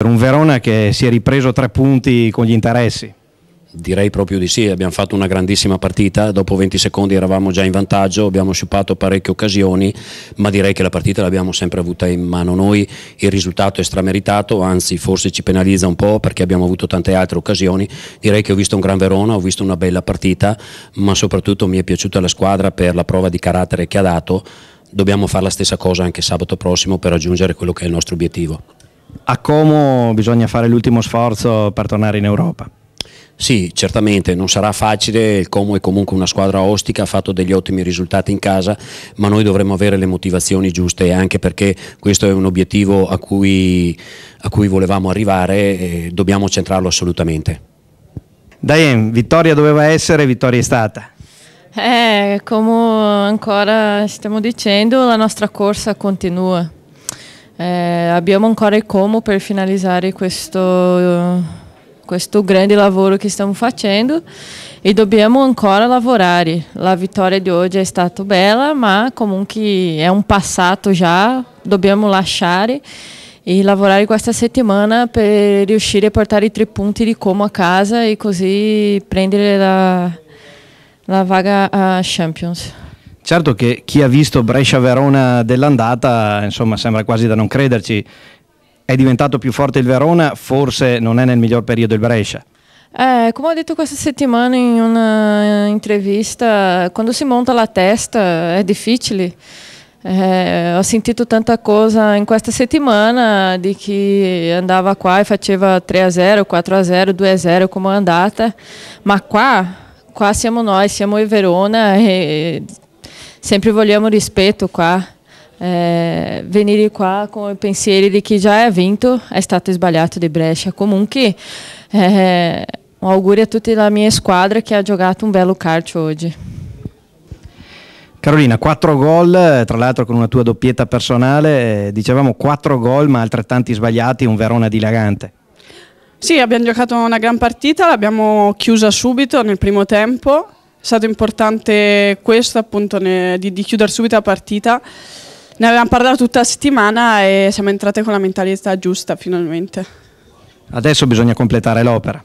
Per un Verona che si è ripreso tre punti con gli interessi. Direi proprio di sì, abbiamo fatto una grandissima partita, dopo 20 secondi eravamo già in vantaggio, abbiamo sciupato parecchie occasioni, ma direi che la partita l'abbiamo sempre avuta in mano noi, il risultato è strameritato, anzi forse ci penalizza un po' perché abbiamo avuto tante altre occasioni, direi che ho visto un gran Verona, ho visto una bella partita, ma soprattutto mi è piaciuta la squadra per la prova di carattere che ha dato, dobbiamo fare la stessa cosa anche sabato prossimo per raggiungere quello che è il nostro obiettivo a Como bisogna fare l'ultimo sforzo per tornare in Europa. Sì, certamente non sarà facile, il Como è comunque una squadra ostica, ha fatto degli ottimi risultati in casa, ma noi dovremo avere le motivazioni giuste anche perché questo è un obiettivo a cui, a cui volevamo arrivare e dobbiamo centrarlo assolutamente. Diane, vittoria doveva essere, vittoria è stata. Eh, come ancora stiamo dicendo, la nostra corsa continua. Eh, abbiamo ancora il Como per finalizzare questo, questo grande lavoro che stiamo facendo e dobbiamo ancora lavorare. La vittoria di oggi è stata bella, ma comunque è un passato già, dobbiamo lasciare e lavorare questa settimana per riuscire a portare i tre punti di Como a casa e così prendere la, la vaga a Champions. Certo che chi ha visto Brescia-Verona dell'andata, insomma, sembra quasi da non crederci. È diventato più forte il Verona, forse non è nel miglior periodo il Brescia. Eh, come ho detto questa settimana in un'intervista, eh, quando si monta la testa eh, è difficile. Eh, ho sentito tanta cosa in questa settimana di chi andava qua e faceva 3 0 4 0 2 0 come andata, ma qua, qua siamo noi, siamo il Verona e sempre vogliamo rispetto qua, eh, venire qua con i pensieri di chi già ha vinto è stato sbagliato di Brescia. Comunque eh, un augurio a tutta la mia squadra che ha giocato un bello calcio oggi. Carolina, quattro gol, tra l'altro con una tua doppietta personale, dicevamo quattro gol ma altrettanti sbagliati, un Verona dilagante. Sì, abbiamo giocato una gran partita, l'abbiamo chiusa subito nel primo tempo, è stato importante questo, appunto, ne, di, di, chiudere subito la partita. Ne avevamo parlato tutta la settimana e siamo entrate con la mentalità giusta finalmente. Adesso bisogna completare l'opera.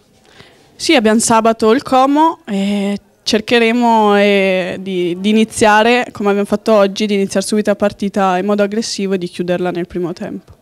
Sì, abbiamo sabato il Como e cercheremo eh, di, di, iniziare, come abbiamo fatto oggi, di iniziare subito la partita in modo aggressivo e di chiuderla nel primo tempo.